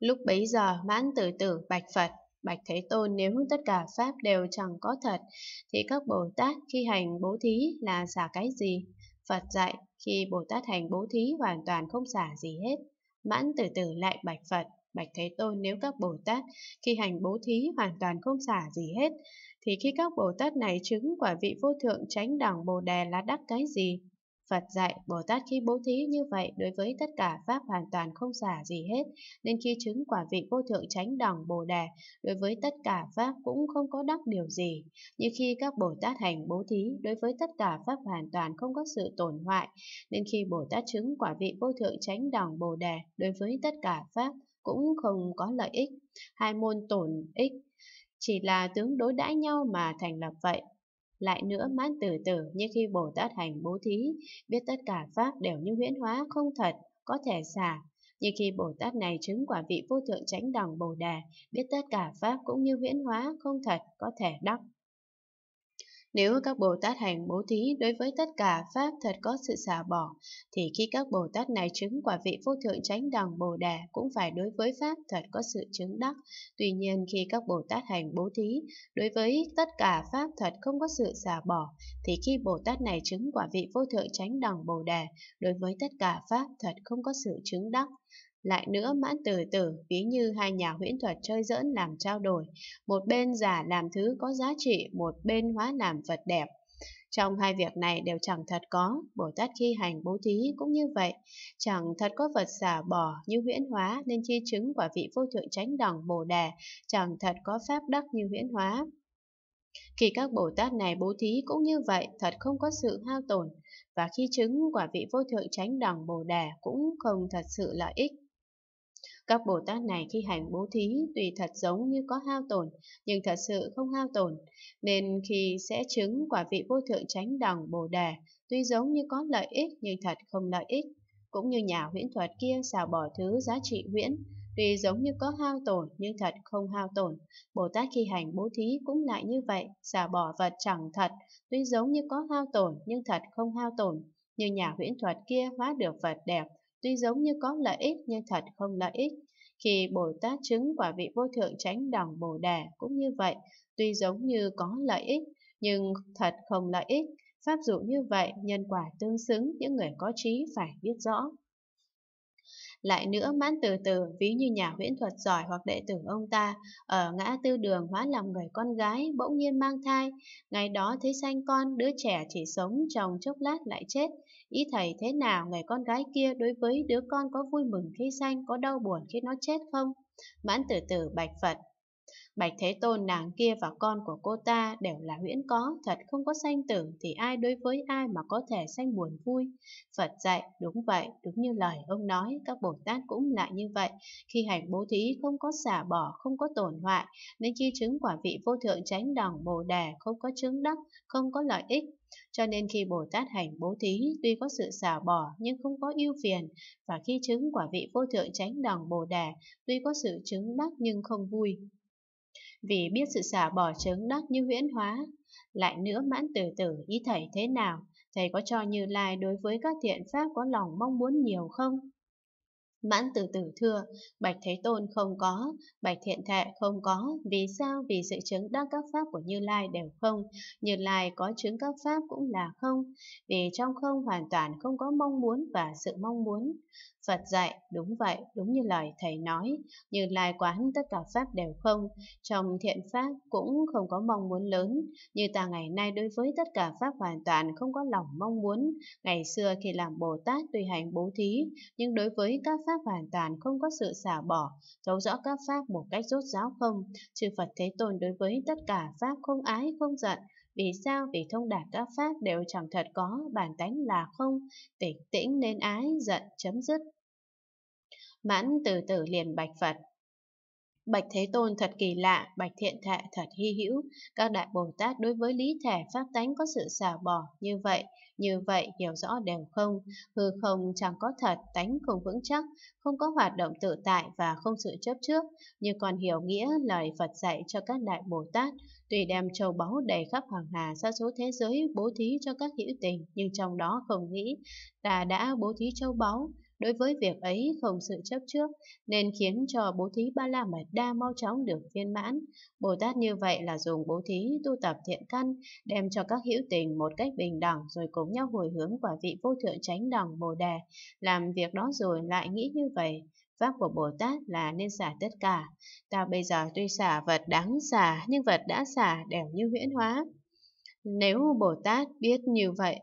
Lúc bấy giờ mãn tự tưởng bạch Phật, bạch Thế Tôn nếu tất cả Pháp đều chẳng có thật, thì các Bồ Tát khi hành bố thí là xả cái gì? Phật dạy khi Bồ Tát hành bố thí hoàn toàn không xả gì hết. Mãn tử tử lại bạch Phật, bạch Thế Tôn nếu các Bồ Tát khi hành bố thí hoàn toàn không xả gì hết, thì khi các Bồ Tát này chứng quả vị vô thượng chánh đẳng Bồ Đề là đắc cái gì? Phật dạy Bồ Tát khi bố thí như vậy đối với tất cả pháp hoàn toàn không giả gì hết, nên khi chứng quả vị vô thượng chánh đẳng Bồ Đề, đối với tất cả pháp cũng không có đắc điều gì. Như khi các Bồ Tát hành bố thí, đối với tất cả pháp hoàn toàn không có sự tổn hoại, nên khi Bồ Tát chứng quả vị vô thượng chánh đẳng Bồ Đề, đối với tất cả pháp cũng không có lợi ích. Hai môn tổn ích chỉ là tướng đối đãi nhau mà thành lập vậy. Lại nữa mãn từ tử như khi Bồ Tát hành bố thí, biết tất cả Pháp đều như huyễn hóa không thật, có thể xả. như khi Bồ Tát này chứng quả vị vô thượng chánh đẳng Bồ đề biết tất cả Pháp cũng như huyễn hóa không thật, có thể đắc. Nếu các Bồ Tát hành bố thí đối với tất cả Pháp thật có sự xả bỏ, thì khi các Bồ Tát này chứng quả vị vô thượng chánh đẳng Bồ Đà cũng phải đối với Pháp thật có sự chứng đắc. Tuy nhiên khi các Bồ Tát hành bố thí đối với tất cả Pháp thật không có sự xả bỏ, thì khi Bồ Tát này chứng quả vị vô thượng chánh đẳng Bồ Đà đối với tất cả Pháp thật không có sự chứng đắc. Lại nữa mãn từ tử ví như hai nhà huyễn thuật chơi giỡn làm trao đổi, một bên giả làm thứ có giá trị, một bên hóa làm vật đẹp. Trong hai việc này đều chẳng thật có, Bồ Tát khi hành bố thí cũng như vậy, chẳng thật có vật giả bỏ như huyễn hóa nên chi chứng quả vị vô thượng chánh đẳng Bồ Đề, chẳng thật có pháp đắc như huyễn hóa. Khi các Bồ Tát này bố thí cũng như vậy, thật không có sự hao tổn, và khi chứng quả vị vô thượng chánh đẳng Bồ Đề cũng không thật sự lợi ích. Các Bồ Tát này khi hành bố thí tùy thật giống như có hao tổn, nhưng thật sự không hao tổn, nên khi sẽ chứng quả vị vô thượng chánh đẳng Bồ Đề, tuy giống như có lợi ích nhưng thật không lợi ích. Cũng như nhà huyễn thuật kia xào bỏ thứ giá trị huyễn, tuy giống như có hao tổn nhưng thật không hao tổn. Bồ Tát khi hành bố thí cũng lại như vậy, xào bỏ vật chẳng thật, tuy giống như có hao tổn nhưng thật không hao tổn. Như nhà huyễn thuật kia hóa được vật đẹp, tuy giống như có lợi ích nhưng thật không lợi ích. Khi Bồ Tát chứng quả vị vô thượng chánh đẳng Bồ đề cũng như vậy, tuy giống như có lợi ích, nhưng thật không lợi ích. Pháp dụ như vậy, nhân quả tương xứng, những người có trí phải biết rõ. Lại nữa mãn từ từ ví như nhà huyễn thuật giỏi hoặc đệ tử ông ta, ở ngã tư đường hóa làm người con gái, bỗng nhiên mang thai. Ngày đó thấy sanh con, đứa trẻ chỉ sống chồng chốc lát lại chết. Ý thầy thế nào người con gái kia đối với đứa con có vui mừng khi sanh, có đau buồn khi nó chết không? Mãn từ từ bạch Phật, Bạch Thế Tôn nàng kia và con của cô ta đều là huyễn có, thật không có sanh tử thì ai đối với ai mà có thể sanh buồn vui. Phật dạy, đúng vậy, đúng như lời ông nói, các Bồ Tát cũng lại như vậy. Khi hành bố thí không có xả bỏ, không có tổn hoại, nên chi chứng quả vị vô thượng tránh đẳng bồ đề không có chứng đắc, không có lợi ích, cho nên khi Bồ Tát hành bố thí, tuy có sự xả bỏ nhưng không có ưu phiền, và khi chứng quả vị vô thượng tránh đẳng Bồ Đề, tuy có sự chứng đắc nhưng không vui vì biết sự xả bỏ trứng đắc như viễn hóa. Lại nữa mãn từ tử ý thầy thế nào, thầy có cho Như Lai đối với các thiện pháp có lòng mong muốn nhiều không? Mãn từ từ thưa, Bạch Thế Tôn không có, Bạch Thiện Thệ không có, vì sao? Vì sự chứng đắc các pháp của Như Lai đều không, Như Lai có chứng các pháp cũng là không, vì trong không hoàn toàn không có mong muốn và sự mong muốn. Phật dạy, đúng vậy, đúng như lời Thầy nói, Như Lai quán tất cả pháp đều không, trong thiện pháp cũng không có mong muốn lớn, như ta ngày nay đối với tất cả pháp hoàn toàn không có lòng mong muốn, ngày xưa khi làm Bồ Tát tùy hành bố thí, nhưng đối với các pháp hoàn toàn không có sự xả bỏ, thấu rõ các pháp một cách rốt ráo không. Chư Phật Thế Tôn đối với tất cả pháp không ái, không giận. Vì sao? Vì thông đạt các pháp đều chẳng thật có, bản tánh là không. Tỉnh tĩnh nên ái, giận, chấm dứt. Mãn từ từ liền bạch Phật, Bạch Thế Tôn thật kỳ lạ, Bạch Thiện Thệ thật hy hữu. Các Đại Bồ Tát đối với lý thể pháp tánh có sự xả bỏ như vậy, như vậy hiểu rõ đều không. Hư không chẳng có thật, tánh không vững chắc, không có hoạt động tự tại và không sự chấp trước. Như còn hiểu nghĩa lời Phật dạy cho các Đại Bồ Tát, tùy đem châu báu đầy khắp hoàng hà xa số thế giới bố thí cho các hữu tình, nhưng trong đó không nghĩ ta đã bố thí châu báu, Đối với việc ấy không sự chấp trước, nên khiến cho bố thí ba la mật đa mau chóng được viên mãn. Bồ Tát như vậy là dùng bố thí tu tập thiện căn, đem cho các hữu tình một cách bình đẳng rồi cùng nhau hồi hướng quả vị vô thượng chánh đẳng Bồ Đề. Làm việc đó rồi lại nghĩ như vậy, Pháp của Bồ Tát là nên xả tất cả. Ta bây giờ tuy xả vật đáng xả, nhưng vật đã xả đều như huyễn hóa. Nếu Bồ Tát biết như vậy,